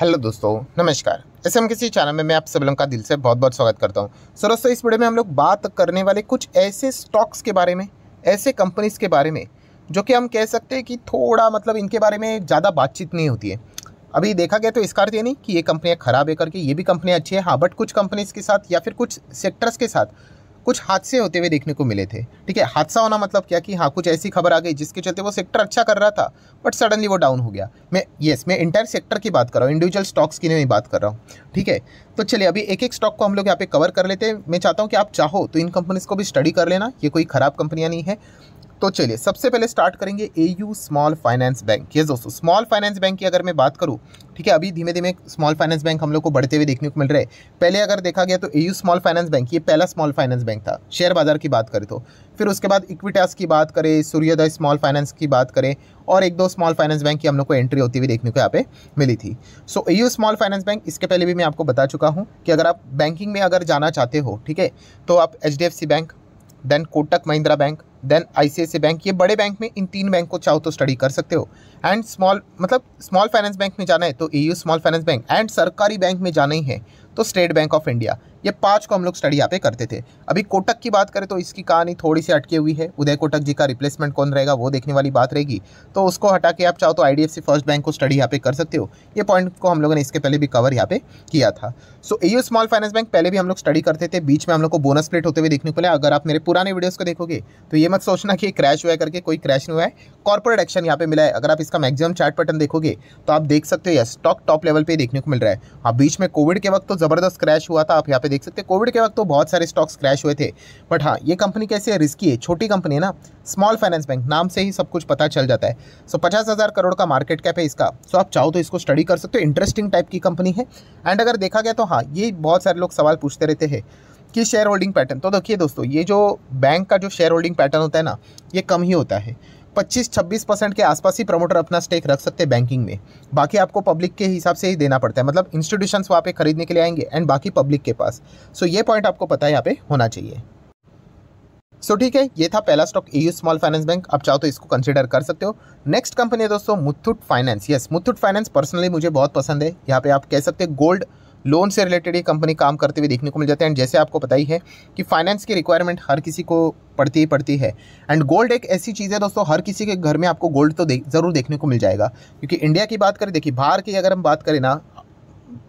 hello दोस्तों नमस्कार ऐसे हम किसी चैनल में मैं आप सब लोगों का दिल से बहुत बहुत स्वागत करता हूं सर दोस्तों इस वीडियो में हम लोग बात करने वाले कुछ ऐसे स्टॉक्स के बारे में ऐसे कंपनीज़ के बारे में जो कि हम कह सकते हैं कि थोड़ा मतलब इनके बारे में ज़्यादा बातचीत नहीं होती है अभी देखा गया तो इसका अर्थ तो ये नहीं कि ये कंपनियाँ ख़राब है करके ये भी कंपनियाँ अच्छी है हाँ बट कुछ कंपनीज़ के साथ या फिर कुछ सेक्टर्स के साथ कुछ हादसे होते हुए देखने को मिले थे ठीक है हादसा होना मतलब क्या कि हाँ कुछ ऐसी खबर आ गई जिसके चलते वो सेक्टर अच्छा कर रहा था बट सडनली वो डाउन हो गया मैं येस मैं इंटायर सेक्टर की बात कर रहा हूँ इंडिविजुअल स्टॉक्स की नहीं बात कर रहा हूँ ठीक है तो चलिए अभी एक एक स्टॉक को हम लोग यहाँ पे कवर कर लेते हैं मैं चाहता हूँ कि आप चाहो तो इन कंपनीज़ को भी स्टडी कर लेना ये कोई ख़राब कंपनियाँ नहीं है तो चलिए सबसे पहले स्टार्ट करेंगे A U small finance bank ये दोस्तों स्मॉल फाइनेंस बैंक की अगर मैं बात करूँ ठीक है अभी धीमे धीमे स्मॉल फाइनेंस बैंक हम लोग को बढ़ते हुए देखने को मिल रहे पहले अगर देखा गया तो A U small finance bank ये पहला स्मॉल फाइनेंस बैंक था शेयर बाजार की बात करें तो फिर उसके बाद इक्विटास की बात करें सूर्योदय स्मॉल फाइनेंस की बात करें और एक दो स्मॉल फाइनेंस बैंक की हम लोग को एंट्री होती हुई देखने को यहाँ पे मिली थी so A U small finance bank इसके पहले भी मैं आपको बता चुका हूँ कि अगर आप बैंकिंग में अगर जाना चाहते हो ठीक है तो आप H D F C bank then Kotak Mahindra bank then I bank ये बड़े बैंक में इन तीन बैंक को चाहो तो स्टडी कर सकते हो एंड स्मॉल मतलब स्मॉल फाइनेंस बैंक में जाना है तो A small finance bank and सरकारी बैंक में जाना ही है तो स्टेट बैंक ऑफ इंडिया ये पाँच को हम लोग स्टडी यहाँ पे करते थे अभी कोटक की बात करें तो इसकी कहानी थोड़ी सी अटकी हुई है उदय कोटक जी का रिप्लेसमेंट कौन रहेगा वो देखने वाली बात रहेगी तो उसको हटा के आप चाहो तो आई फर्स्ट बैंक को स्टडी यहाँ पे कर सकते हो ये पॉइंट को हम लोगों ने इसके पहले भी कवर यहाँ पे किया था so A small finance bank पहले भी हम लोग स्टडी करते थे बीच में हम लोग को बोनस प्लेट होते हुए देखने को मिला अगर आप मेरे पुराने वीडियोज़ को देखोगे तो ये मत सोचना कि क्रैश हुआ है करके कोई क्रैश नहीं हुआ है कॉर्पोरेट एक्शन यहाँ पे मिला है अगर आप इसका मैक्सिमम चार्ट पैटर्न देखोगे तो आप देख सकते हो स्टॉक टॉप लेवल पर देखने को मिल रहा है आप हाँ, बीच में कोविड के वक्त तो ज़बरदस्त क्रैश हुआ था आप यहाँ पे देख सकते हैं कोविड के वक्त तो बहुत सारे स्टॉक्स क्रैश हुए थे बट हाँ ये कंपनी कैसे रिस्की है छोटी कंपनी है ना स्मॉल फाइनेंस बैंक नाम से ही सब कुछ पता चल जाता है सो पचास हज़ार करोड़ का मार्केट कैप है इसका सो आप चाहो तो इसको स्टडी कर सकते हो इंटरेस्टिंग टाइप की कंपनी है एंड अगर देखा गया तो हाँ ये बहुत सारे लोग सवाल पूछते रहते हैं कि शेयर होल्डिंग पैटर्न तो देखिए दोस्तों ये जो बैंक का जो शेयर होल्डिंग पैटर्न होता है ना ये कम ही होता है 25-26 परसेंट के आसपास ही प्रमोटर अपना स्टेक रख सकते हैं बैंकिंग में बाकी आपको पब्लिक के हिसाब से ही देना पड़ता है मतलब इंस्टीट्यूशंस वहाँ पे खरीदने के लिए आएंगे एंड बाकी पब्लिक के पास सो ये पॉइंट आपको पता है यहाँ पे होना चाहिए सो ठीक है ये था पहला stock AU small finance bank आप चाहो तो इसको कंसिडर कर सकते हो नेक्स्ट कंपनी है दोस्तों Muthoot finance yes Muthoot finance personally मुझे बहुत पसंद है यहाँ पे आप कह सकते हैं गोल्ड लोन से रिलेटेड ये कंपनी काम करते हुए देखने को मिल जाते है एंड जैसे आपको पता ही है कि फाइनेंस की रिक्वायरमेंट हर किसी को पड़ती ही पड़ती है एंड गोल्ड एक ऐसी चीज़ है दोस्तों हर किसी के घर में आपको गोल्ड तो देख ज़रूर देखने को मिल जाएगा क्योंकि इंडिया की बात करें देखिए बाहर की अगर हम बात करें ना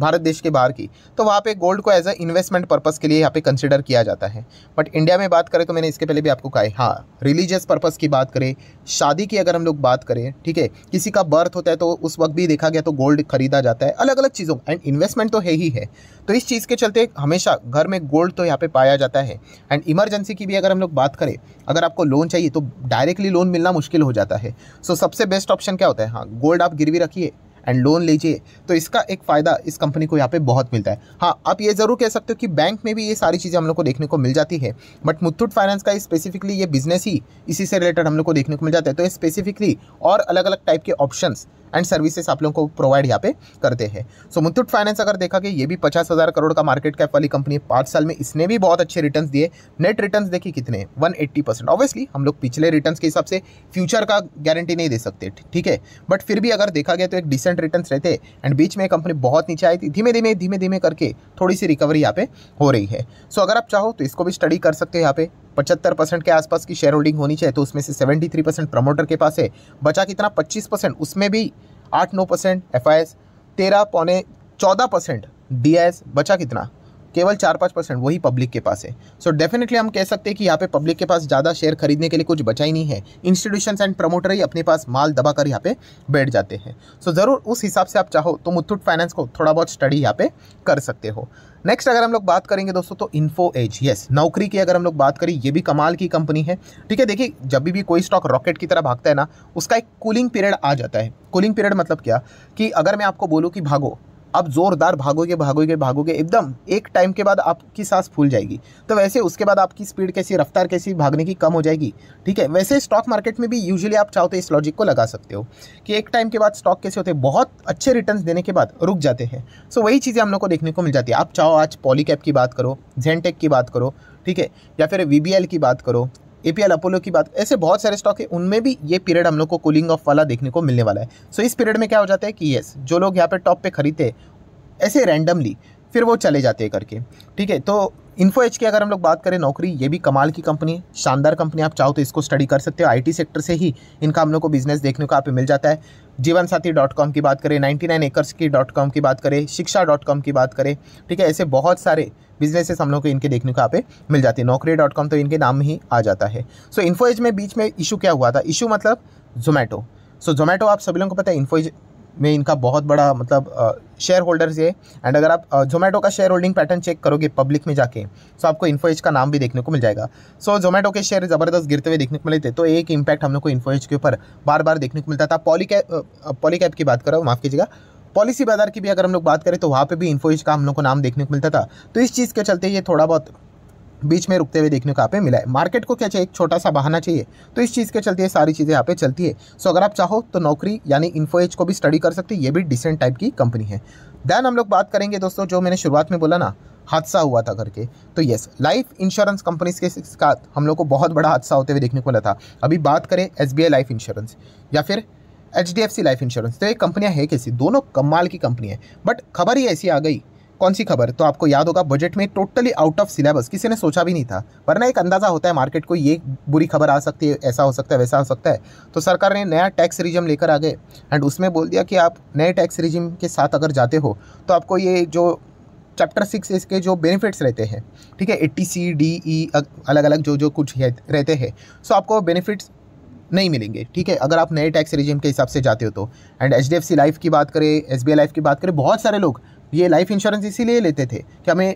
भारत देश के बाहर की तो वहाँ पे गोल्ड को एज अ इन्वेस्टमेंट पर्पज़ के लिए यहाँ पे कंसिडर किया जाता है बट इंडिया में बात करें तो मैंने इसके पहले भी आपको कहा है हाँ रिलीजियस पर्पज़ की बात करें शादी की अगर हम लोग बात करें ठीक है किसी का बर्थ होता है तो उस वक्त भी देखा गया तो गोल्ड खरीदा जाता है अलग अलग चीज़ों एंड इन्वेस्टमेंट तो है ही है तो इस चीज़ के चलते हमेशा घर में गोल्ड तो यहाँ पर पाया जाता है एंड इमरजेंसी की भी अगर हम लोग बात करें अगर आपको लोन चाहिए तो डायरेक्टली लोन मिलना मुश्किल हो जाता है सो सबसे बेस्ट ऑप्शन क्या होता है हाँ गोल्ड आप गिरवी रखिए एंड लोन लीजिए तो इसका एक फ़ायदा इस कंपनी को यहाँ पे बहुत मिलता है हाँ आप ये ज़रूर कह सकते हो कि बैंक में भी ये सारी चीज़ें हम लोग को देखने को मिल जाती है बट मुथूट फाइनेंस का स्पेसिफिकली ये बिजनेस ही इसी से रिलेटेड हम लोग को देखने को मिल जाता है तो ये स्पेसिफिकली और अलग अलग टाइप के ऑप्शंस एंड सर्विसेज आप लोगों को प्रोवाइड यहाँ पे करते हैं सो मुथूट फाइनेंस अगर देखा कि ये भी पचास हज़ार करोड़ का मार्केट कैप वाली कंपनी है पाँच साल में इसने भी बहुत अच्छे रिटर्न दिए नेट रिटर्न देखिए कितने वन एट्टी परसेंट ऑब्वियसली हम लोग पिछले रिटर्न के हिसाब से फ्यूचर का गारंटी नहीं दे सकते ठीक है बट फिर भी अगर देखा गया तो एक डिसेंट रिटर्न रहते एंड बीच में कंपनी बहुत नीचे आई थी धीमे धीमे धीमे धीमे करके थोड़ी सी रिकवरी यहाँ पे हो रही है सो अगर आप चाहो तो इसको भी स्टडी कर सकते हो यहाँ पे पचहत्तर परसेंट के आसपास की शेयर होल्डिंग होनी चाहिए तो उसमें से सेवेंटी थ्री परसेंट प्रमोटर के पास है बचा कितना पच्चीस परसेंट उसमें भी आठ नौ परसेंट एफ आई एस तेरह पौने चौदह परसेंट डी आई एस बचा कितना केवल चार पाँच परसेंट वही पब्लिक के पास है सो so डेफिनेटली हम कह सकते हैं कि यहाँ पे पब्लिक के पास ज़्यादा शेयर खरीदने के लिए कुछ बचा ही नहीं है इंस्टीट्यूशंस एंड प्रमोटर ही अपने पास माल दबा कर यहाँ पे बैठ जाते हैं सो so ज़रूर उस हिसाब से आप चाहो तो मुथूट फाइनेंस को थोड़ा बहुत स्टडी यहाँ पे कर सकते हो नेक्स्ट अगर हम लोग बात करेंगे दोस्तों तो इन्फो एज यस नौकरी की अगर हम लोग बात करें ये भी कमाल की कंपनी है ठीक है देखिए जब भी कोई स्टॉक रॉकेट की तरह भागता है ना उसका एक कूलिंग पीरियड आ जाता है कूलिंग पीरियड मतलब क्या कि अगर मैं आपको बोलूँ कि भागो आप ज़ोरदार भागोगे भागोगे भागोगे एकदम एक टाइम के बाद आपकी सांस फूल जाएगी तो वैसे उसके बाद आपकी स्पीड कैसी रफ्तार कैसी भागने की कम हो जाएगी ठीक है वैसे स्टॉक मार्केट में भी यूजुअली आप चाहो तो इस लॉजिक को लगा सकते हो कि एक टाइम के बाद स्टॉक कैसे होते हैं बहुत अच्छे रिटर्न देने के बाद रुक जाते हैं सो वही चीज़ें हम लोग को देखने को मिल जाती है आप चाहो आज पॉलीकैप की बात करो जेनटेक की बात करो ठीक है या फिर वी की बात करो एपीएल अपोलो की बात ऐसे बहुत सारे स्टॉक है उनमें भी ये पीरियड हम लोग को कूलिंग ऑफ वाला देखने को मिलने वाला है सो so, इस पीरियड में क्या हो जाता है कि येस जो लोग यहाँ पर टॉप पे खरीदते ऐसे रैंडमली फिर वो चले जाते हैं करके ठीक है तो इन्फो एच की अगर हम लोग बात करें नौकरी ये भी कमाल की कंपनी है शानदार कंपनी आप चाहो तो इसको स्टडी कर सकते हो आईटी सेक्टर से ही इनका हम लोग को बिजनेस देखने को आप मिल जाता है जीवन साथी डॉट कॉम की बात करें नाइन्टी नाइन एकर्स की डॉट कॉम की बात करें शिक्षा डॉट कॉम की बात करें ठीक है ऐसे बहुत सारे बिजनेसेस हम लोग को इनके देखने को आप मिल जाते हैं नौकरी डॉट कॉम तो इनके नाम में ही आ जाता है सो इन्फो एज में बीच में इशू क्या हुआ था इशू मतलब जोमेटो सो जोमेटो आप सभी लोगों को पता है इन्फो में इनका बहुत बड़ा मतलब शेयर होल्डर्स है एंड अगर आप जोमेटो का शेयर होल्डिंग पैटर्न चेक करोगे पब्लिक में जाके सो तो आपको इन्फोएज का नाम भी देखने को मिल जाएगा सो जोमेटो के शेयर ज़बरदस्त गिरते हुए देखने को मिले थे तो एक इम्पैक्ट हम लोग को इन्फोएज के ऊपर बार बार देखने को मिलता था पॉलीकैप पॉलीकैप की बात करो माफ़ कीजिएगा पॉलिसी बाजार की भी अगर हम लोग बात करें तो वहाँ पर भी इन्फोएज का हम लोग को नाम देखने को मिलता था तो इस चीज़ के चलते ये थोड़ा बहुत बीच में रुकते हुए देखने को यहाँ पे मिला है मार्केट को क्या चाहिए एक छोटा सा बहाना चाहिए तो इस चीज़ के चलते ये सारी चीज़ें यहाँ पे चलती है सो अगर आप चाहो तो नौकरी यानी इन्फो एज को भी स्टडी कर सकते हो ये भी डिसेंट टाइप की कंपनी है देन हम लोग बात करेंगे दोस्तों जो मैंने शुरुआत में बोला ना हादसा हुआ था करके तो यस लाइफ इंश्योरेंस कंपनीज के साथ हम लोग को बहुत बड़ा हादसा होते हुए देखने को मिला था अभी बात करें एस लाइफ इंश्योरेंस या फिर एच लाइफ इंश्योरेंस तो ये कंपनियाँ है कैसी दोनों कमाल की कंपनी है बट खबर ही ऐसी आ गई कौन सी खबर तो आपको याद होगा बजट में टोटली आउट ऑफ सिलेबस किसी ने सोचा भी नहीं था वरना एक अंदाज़ा होता है मार्केट को ये बुरी खबर आ सकती है ऐसा हो सकता है वैसा हो सकता है तो सरकार ने नया टैक्स रिजिम लेकर आ गए एंड उसमें बोल दिया कि आप नए टैक्स रिजिम के साथ अगर जाते हो तो आपको ये जो चैप्टर सिक्स इसके जो बेनिफिट्स रहते हैं ठीक है A T C D E अलग अलग जो जो कुछ है, रहते हैं सो आपको बेनिफिट्स नहीं मिलेंगे ठीक है अगर आप नए टैक्स रिजिम के हिसाब से जाते हो तो and H D F C life की बात करें एस बी आई लाइफ की बात करें बहुत सारे लोग ये लाइफ इंश्योरेंस इसीलिए लेते थे कि हमें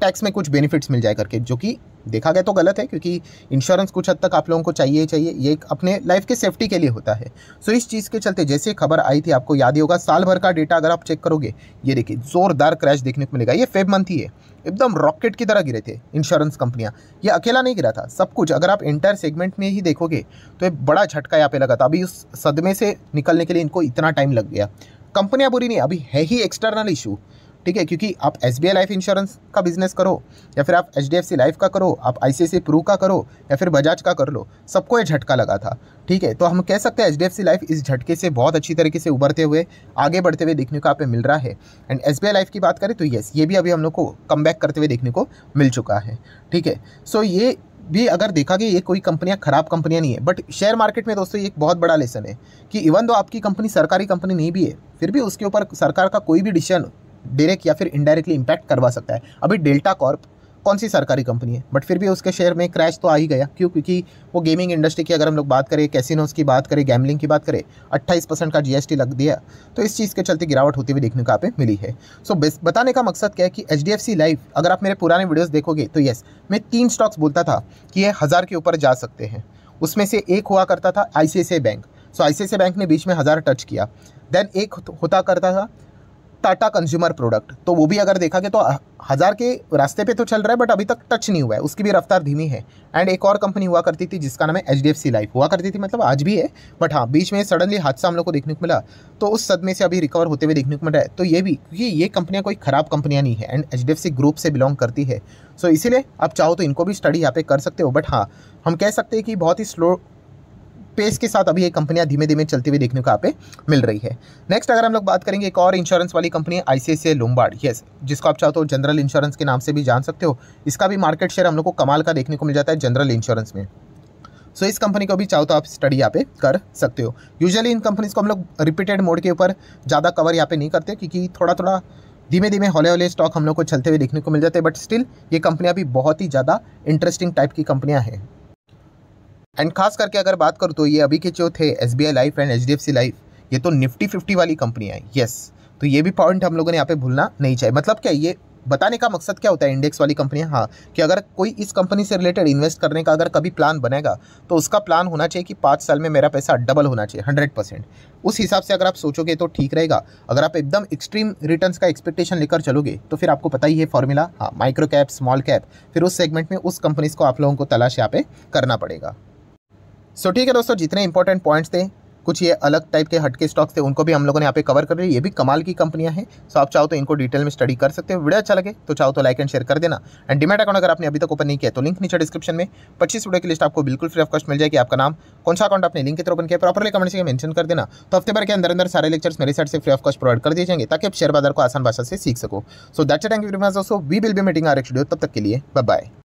टैक्स में कुछ बेनिफिट्स मिल जाए करके जो कि देखा गया तो गलत है क्योंकि इंश्योरेंस कुछ हद तक आप लोगों को चाहिए ही चाहिए ये अपने लाइफ के सेफ्टी के लिए होता है सो इस चीज़ के चलते जैसे खबर आई थी आपको याद ही होगा साल भर का डेटा अगर आप चेक करोगे ये देखिए जोरदार क्रैश देखने को मिलेगा ये फेब मंथ ही है एकदम रॉकेट की तरह गिरे थे इंश्योरेंस कंपनियां ये अकेला नहीं गिरा था सब कुछ अगर आप इंटायर सेगमेंट में ही देखोगे तो एक बड़ा झटका यहाँ पे लगा था अभी उस सदमे से निकलने के लिए इनको इतना टाइम लग गया कंपनियाँ बुरी नहीं अभी है ही एक्सटर्नल इशू ठीक है क्योंकि आप एस लाइफ इंश्योरेंस का बिजनेस करो या फिर आप एच लाइफ का करो आप आई सी प्रू का करो या फिर बजाज का कर लो सबको ये झटका लगा था ठीक है तो हम कह सकते हैं एच लाइफ इस झटके से बहुत अच्छी तरीके से उभरते हुए आगे बढ़ते हुए देखने को आप मिल रहा है एंड एस लाइफ की बात करें तो येस ये भी अभी हम लोग को कम करते हुए देखने को मिल चुका है ठीक है सो ये भी अगर देखा कि ये कोई कंपनियां ख़राब कंपनियां नहीं है बट शेयर मार्केट में दोस्तों ये एक बहुत बड़ा लेसन है कि इवन दो आपकी कंपनी सरकारी कंपनी नहीं भी है फिर भी उसके ऊपर सरकार का कोई भी डिसीजन डायरेक्ट या फिर इनडायरेक्टली इंपैक्ट करवा सकता है अभी डेल्टा कॉर्प कौन सी सरकारी कंपनी है बट फिर भी उसके शेयर में क्रैश तो आ ही गया क्यों क्योंकि वो गेमिंग इंडस्ट्री की अगर हम लोग बात करें कैसिनोज की बात करें गैमलिंग की बात करें अट्ठाईस परसेंट का जीएसटी लग दिया तो इस चीज़ के चलते गिरावट होती हुई देखने को आप मिली है सो so, बताने का मकसद क्या है कि एच डी अगर आप मेरे पुराने वीडियोज़ देखोगे तो येस मैं तीन स्टॉक्स बोलता था कि ये हज़ार के ऊपर जा सकते हैं उसमें से एक हुआ करता था आई बैंक सो आई बैंक ने बीच में हज़ार टच किया देन एक होता करता था टाटा कंज्यूमर प्रोडक्ट तो वो भी अगर देखा गया तो हज़ार के रास्ते पे तो चल रहा है बट अभी तक टच नहीं हुआ है उसकी भी रफ्तार धीमी है एंड एक और कंपनी हुआ करती थी जिसका नाम है H D F C life हुआ करती थी मतलब आज भी है बट हाँ बीच में सडनली हादसा हम लोग को देखने को मिला तो उस सदमे से अभी रिकवर होते हुए देखने को मिला है तो ये भी क्योंकि ये कंपनियाँ कोई ख़राब कंपनियाँ नहीं है and H D F C group से बिलोंग करती है सो इसीलिए आप चाहो तो इनको भी स्टडी यहाँ पे कर सकते हो बट हाँ हम कह सकते हैं कि बहुत ही स्लो पेस के साथ अभी ये कंपनियाँ धीमे धीमे चलती हुई देखने को यहाँ पे मिल रही है नेक्स्ट अगर हम लोग बात करेंगे एक और इंश्योरेंस वाली company I C Lombard yes जिसको आप चाहो तो जनरल इंश्योरेंस के नाम से भी जान सकते हो इसका भी मार्केट शेयर हम लोग को कमाल का देखने को मिल जाता है जनरल इंश्योरेंस में सो so, इस कंपनी को भी चाहो तो आप स्टडी यहाँ पे कर सकते हो यूजुअली इन कंपनीज को हम लोग रिपीटेड मोड के ऊपर ज़्यादा कवर यहाँ पे नहीं करते क्योंकि थोड़ा थोड़ा धीमे धीमे हौले हौले स्टॉक हम लोग को चलते हुए देखने को मिल जाते हैं बट स्टिल ये कंपनियाँ भी बहुत ही ज़्यादा इंटरेस्टिंग टाइप की कंपनियाँ हैं एंड खास करके अगर बात करूँ तो ये अभी के जो थे S life and H life ये तो निफ्टी फिफ्टी वाली कंपनी है यस तो ये भी पॉइंट हम लोगों ने यहाँ पे भूलना नहीं चाहिए मतलब क्या ये बताने का मकसद क्या होता है इंडेक्स वाली कंपनियाँ हाँ कि अगर कोई इस कंपनी से रिलेटेड इन्वेस्ट करने का अगर कभी प्लान बनेगा तो उसका प्लान होना चाहिए कि पाँच साल में मेरा पैसा डबल होना चाहिए हंड्रेड परसेंट उस हिसाब से अगर आप सोचोगे तो ठीक रहेगा अगर आप एकदम एक्सट्रीम रिटर्न का एक्सपेक्टेशन लेकर चलोगे तो फिर आपको पता ही है फॉर्मूला हाँ माइक्रो कैप स्मॉल कैप फिर उस सेगमेंट में उस कंपनीज को आप लोगों को तलाश यहाँ पे करना पड़ेगा सो ठीक है दोस्तों जितने इंपॉर्टेंट पॉइंट्स थे कुछ ये अलग टाइप के हटके स्टॉक्स थे उनको भी हम लोगों ने यहाँ पे कवर कर रहे हैं ये भी कमाल की कंपनियां हैं सो आप चाहो तो इनको डिटेल में स्टडी कर सकते हो वीडियो अच्छा लगे तो चाहो तो लाइक एंड शेयर कर देना एंड डिमेट अकाउंट अगर आपने अभी तक ओपन नहीं किया तो लिंक नीचे डिस्क्रिप्शन में पच्चीस वीडियो की लिस्ट आपको बिल्कुल फ्री ऑफ कॉस्ट मिल जाएगी आपका नाम कौन सा अकाउंट आपने लिंक के ओपन किया प्रॉपरली कमेंट से मेंशन कर देना तो हफ्ते भर के अंदर अंदर सारे लेक्चर्स मेरे साइड से फ्री ऑफ कॉस्ट प्रोवाइड कर दिए जाएंगे ताकि आप शेयर बाजार को आसान भाषा से सीख सको so that's thank you very much दोस्तों we will be meeting our next video तब तक के लिए बाय